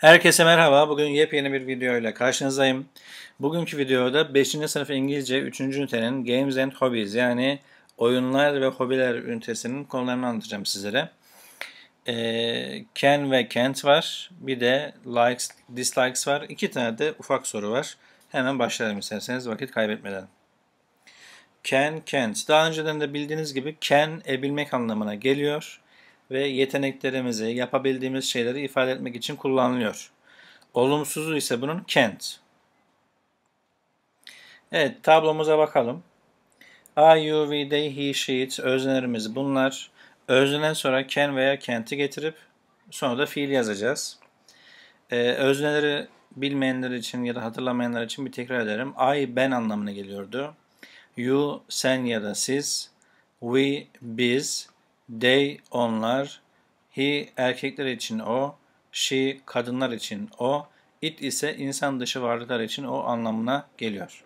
Herkese merhaba. Bugün yepyeni bir video ile karşınızdayım. Bugünkü videoda 5. sınıf İngilizce 3. ünitenin Games and Hobbies yani oyunlar ve hobiler ünitesinin konularını anlatacağım sizlere. Ee, can ve can't var. Bir de likes, dislikes var. İki tane de ufak soru var. Hemen başlayalım isterseniz vakit kaybetmeden. Can, can't. Daha önceden de bildiğiniz gibi can ebilmek anlamına geliyor ve yeteneklerimizi, yapabildiğimiz şeyleri ifade etmek için kullanılıyor. Olumsuzu ise bunun can't. Evet, tablomuza bakalım. I, you, we, they, he, she, it, öznelerimiz bunlar. Özneden sonra can veya can't'i getirip sonra da fiil yazacağız. Ee, özneleri bilmeyenler için ya da hatırlamayanlar için bir tekrar ederim. I, ben anlamına geliyordu. You, sen ya da siz. We, biz. They onlar, he erkekler için o, she kadınlar için o, it ise insan dışı varlıklar için o anlamına geliyor.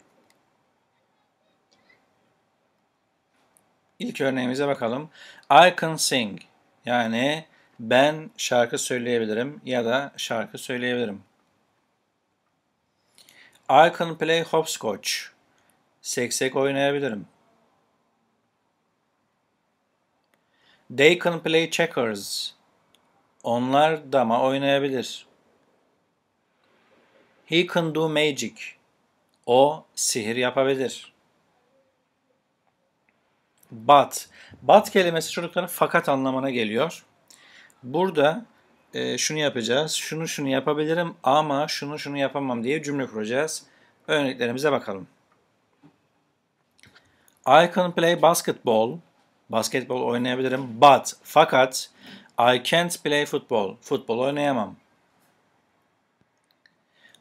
İlk örneğimize bakalım. I can sing yani ben şarkı söyleyebilirim ya da şarkı söyleyebilirim. I can play hopscotch. Seksek oynayabilirim. They can play checkers. Onlar dama oynayabilir. He can do magic. O sihir yapabilir. But. But kelimesi çocukların fakat anlamına geliyor. Burada e, şunu yapacağız, şunu şunu yapabilirim ama şunu şunu yapamam diye cümle kuracağız. Örneklerimize bakalım. I can play basketball. Basketbol oynayabilirim. But, fakat I can't play football. Futbol oynayamam.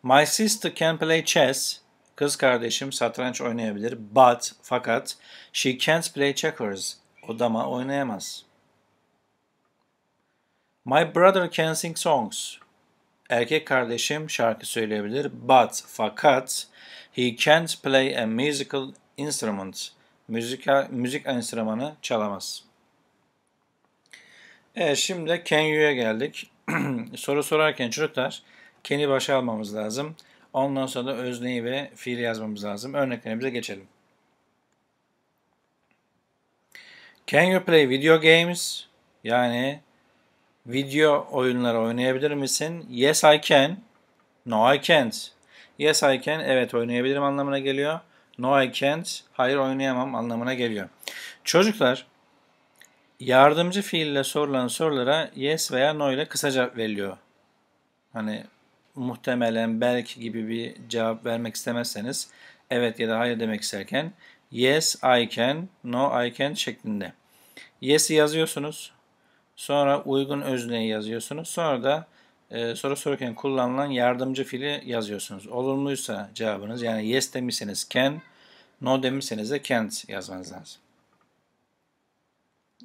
My sister can play chess. Kız kardeşim satranç oynayabilir. But, fakat she can't play checkers. O dama oynayamaz. My brother can sing songs. Erkek kardeşim şarkı söyleyebilir. But, fakat he can't play a musical instrument müzik, müzik enstrümanı çalamaz. Evet şimdi Kenyu'ya geldik. Soru sorarken çocuklar kendi başa almamız lazım. Ondan sonra da özneyi ve fiili yazmamız lazım. Örneklerimize geçelim. Can you play video games? Yani video oyunları oynayabilir misin? Yes I can. No I can't. Yes I can. Evet oynayabilirim anlamına geliyor. No I can't, hayır oynayamam anlamına geliyor. Çocuklar yardımcı fiille sorulan sorulara yes veya no ile kısa cevap veriliyor. Hani muhtemelen belki gibi bir cevap vermek istemezseniz evet ya da hayır demek isterken yes I can, no I can't şeklinde. Yes'i yazıyorsunuz. Sonra uygun özneyi yazıyorsunuz. Sonra da ee, soru sorarken kullanılan yardımcı fiili yazıyorsunuz. Olumluysa cevabınız yani yes demişseniz can, no demişseniz de can't yazmanız lazım.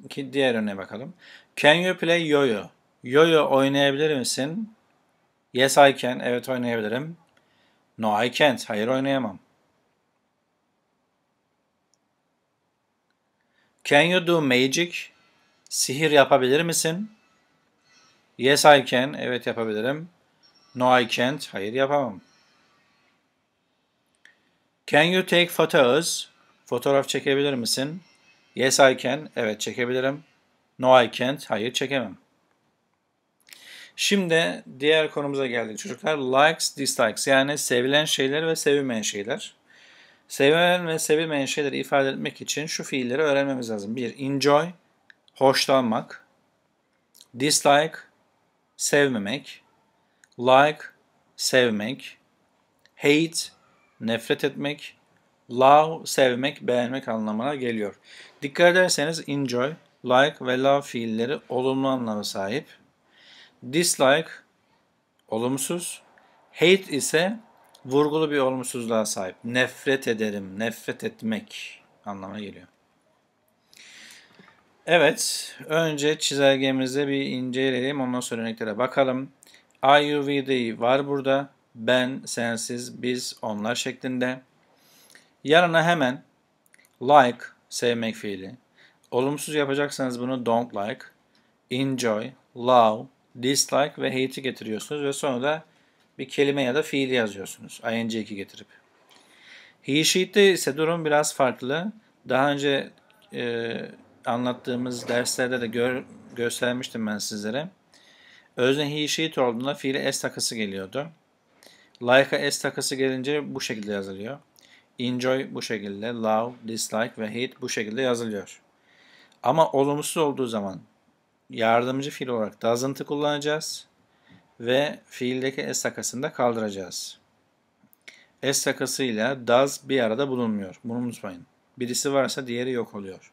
Ki diğer örneğe bakalım. Can you play yo-yo? Yo-yo oynayabilir misin? Yes I can. Evet oynayabilirim. No I can't. Hayır oynayamam. Can you do magic? Sihir yapabilir misin? Yes I can. Evet yapabilirim. No I can't. Hayır yapamam. Can you take photos? Fotoğraf çekebilir misin? Yes I can. Evet çekebilirim. No I can't. Hayır çekemem. Şimdi diğer konumuza geldik çocuklar. Likes, dislikes yani sevilen şeyler ve sevilmeyen şeyler. Sevilen ve sevilmeyen şeyleri ifade etmek için şu fiilleri öğrenmemiz lazım. Bir, enjoy, hoşlanmak. Dislike, sevmemek, like, sevmek, hate, nefret etmek, love, sevmek, beğenmek anlamına geliyor. Dikkat ederseniz enjoy, like ve love fiilleri olumlu anlamı sahip. Dislike, olumsuz. Hate ise vurgulu bir olumsuzluğa sahip. Nefret ederim, nefret etmek anlamına geliyor. Evet, önce çizelgemizi bir inceleyelim, ondan sonra örneklere bakalım. IUVD var burada. Ben, sensiz, biz, onlar şeklinde. Yanına hemen like, sevmek fiili. Olumsuz yapacaksanız bunu don't like, enjoy, love, dislike ve hate'i getiriyorsunuz ve sonra da bir kelime ya da fiili yazıyorsunuz. ing2 getirip. He, she'de ise durum biraz farklı. Daha önce e, anlattığımız derslerde de gör, göstermiştim ben sizlere. Özne hişit olduğunda fiili es takısı geliyordu. Like'a es takısı gelince bu şekilde yazılıyor. Enjoy bu şekilde, love, dislike ve hate bu şekilde yazılıyor. Ama olumsuz olduğu zaman yardımcı fiil olarak doesn't'ı kullanacağız ve fiildeki es takısını da kaldıracağız. Es takasıyla does bir arada bulunmuyor. Bunu unutmayın. Birisi varsa diğeri yok oluyor.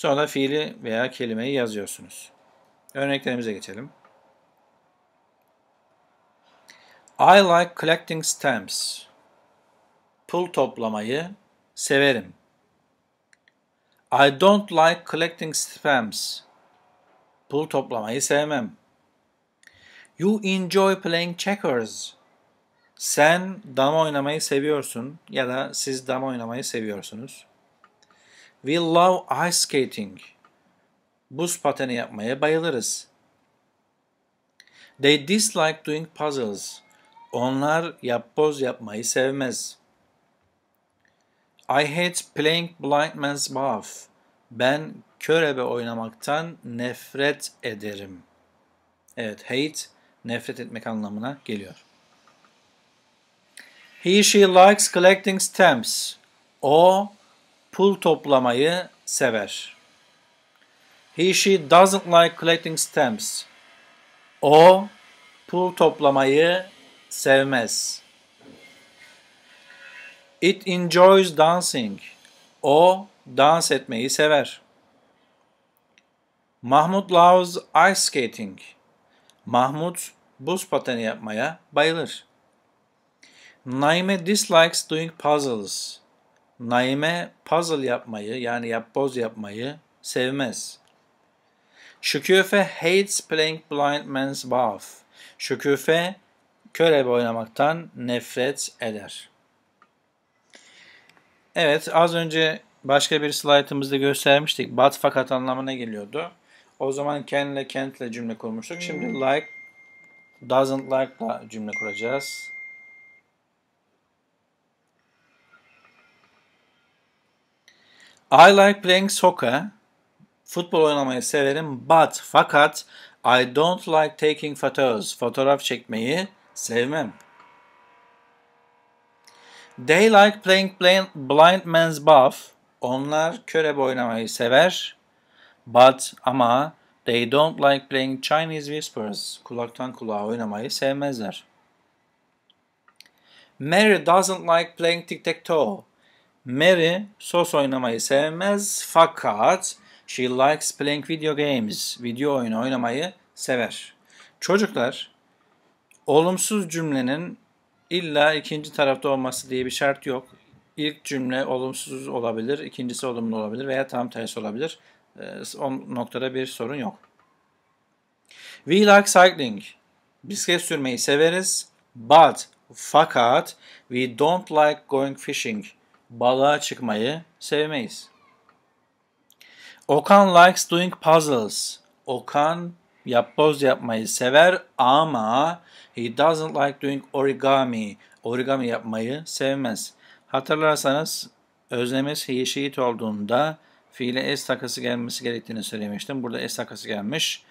Sonra fiili veya kelimeyi yazıyorsunuz. Örneklerimize geçelim. I like collecting stamps. Pul toplamayı severim. I don't like collecting stamps. Pul toplamayı sevmem. You enjoy playing checkers. Sen dama oynamayı seviyorsun ya da siz dama oynamayı seviyorsunuz. We love ice skating. Buz pateni yapmaya bayılırız. They dislike doing puzzles. Onlar yapboz yapmayı sevmez. I hate playing blind man's buff. Ben körebe oynamaktan nefret ederim. Evet, hate nefret etmek anlamına geliyor. He she likes collecting stamps. O pul toplamayı sever. He she doesn't like collecting stamps. O pul toplamayı sevmez. It enjoys dancing. O dans etmeyi sever. Mahmut loves ice skating. Mahmut buz pateni yapmaya bayılır. Naime dislikes doing puzzles. Naime puzzle yapmayı yani yapboz yapmayı sevmez. Şüküfe hates playing blind man's buff. Şüküfe körebe oynamaktan nefret eder. Evet az önce başka bir slaytımızda göstermiştik. But fakat anlamına geliyordu. O zaman can ile can't ile cümle kurmuştuk. Şimdi hmm. like doesn't like ile cümle kuracağız. I like playing soccer. Futbol oynamayı severim but fakat I don't like taking photos. Fotoğraf çekmeyi sevmem. They like playing blind man's buff. Onlar körebe oynamayı sever. But ama they don't like playing Chinese whispers. Kulaktan kulağa oynamayı sevmezler. Mary doesn't like playing tic-tac-toe. Mary sos oynamayı sevmez fakat she likes playing video games. Video oyunu oynamayı sever. Çocuklar olumsuz cümlenin illa ikinci tarafta olması diye bir şart yok. İlk cümle olumsuz olabilir, ikincisi olumlu olabilir veya tam tersi olabilir. Ee, o noktada bir sorun yok. We like cycling. Bisiklet sürmeyi severiz. But, fakat we don't like going fishing balığa çıkmayı sevmeyiz. Okan likes doing puzzles. Okan yapboz yapmayı sever ama he doesn't like doing origami. Origami yapmayı sevmez. Hatırlarsanız özlemiz he şehit olduğunda fiile s takası gelmesi gerektiğini söylemiştim. Burada es takası gelmiş.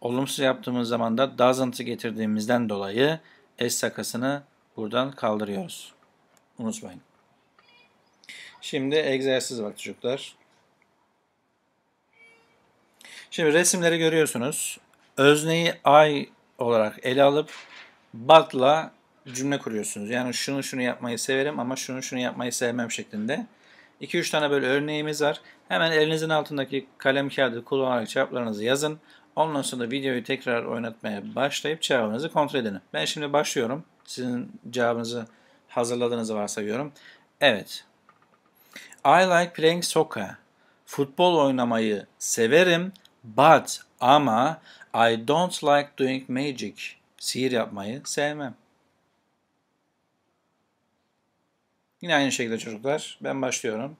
Olumsuz yaptığımız zaman da doesn't'ı getirdiğimizden dolayı es takasını buradan kaldırıyoruz. Unutmayın. Şimdi egzersiz vakti çocuklar. Şimdi resimleri görüyorsunuz. Özneyi ay olarak ele alıp batla cümle kuruyorsunuz. Yani şunu şunu yapmayı severim ama şunu şunu yapmayı sevmem şeklinde. 2-3 tane böyle örneğimiz var. Hemen elinizin altındaki kalem kağıdı kullanarak cevaplarınızı yazın. Ondan sonra videoyu tekrar oynatmaya başlayıp cevabınızı kontrol edin. Ben şimdi başlıyorum. Sizin cevabınızı hazırladığınızı varsayıyorum. Evet. I like playing soccer. Futbol oynamayı severim but ama I don't like doing magic. Sihir yapmayı sevmem. Yine aynı şekilde çocuklar. Ben başlıyorum.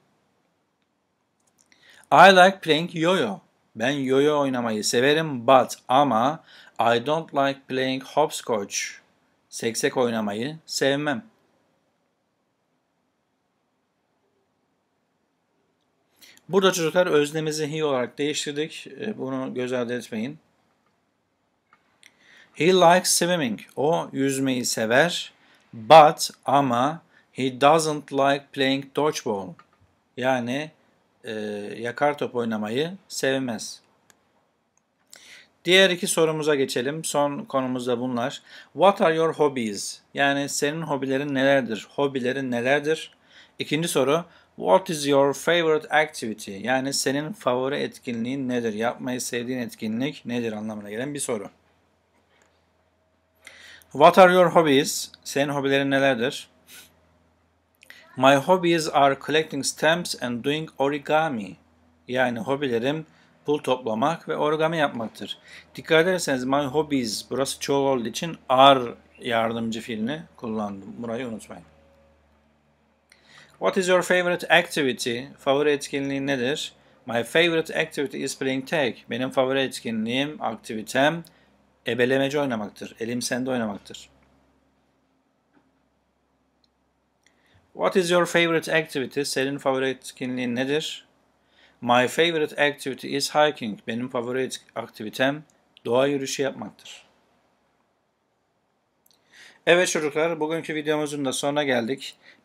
I like playing yo-yo. Ben yo-yo oynamayı severim but ama I don't like playing hopscotch. Seksek oynamayı sevmem. Burada çocuklar özlemizi zihi olarak değiştirdik. E, bunu göz ardı etmeyin. He likes swimming. O yüzmeyi sever. But ama he doesn't like playing dodgeball. Yani e, yakar top oynamayı sevmez. Diğer iki sorumuza geçelim. Son konumuz da bunlar. What are your hobbies? Yani senin hobilerin nelerdir? Hobilerin nelerdir? İkinci soru. What is your favorite activity? Yani senin favori etkinliğin nedir? Yapmayı sevdiğin etkinlik nedir anlamına gelen bir soru. What are your hobbies? Senin hobilerin nelerdir? My hobbies are collecting stamps and doing origami. Yani hobilerim pul toplamak ve origami yapmaktır. Dikkat ederseniz my hobbies burası çoğul olduğu için are yardımcı fiilini kullandım. Burayı unutmayın. What is your favorite activity? Favori etkinliğin nedir? My favorite activity is playing tag. Benim favori etkinliğim, aktivitem ebelemeci oynamaktır. Elim sende oynamaktır. What is your favorite activity? Senin favori etkinliğin nedir? My favorite activity is hiking. Benim favori aktivitem doğa yürüyüşü yapmaktır. Evet çocuklar, bugünkü videomuzun da sonuna geldik.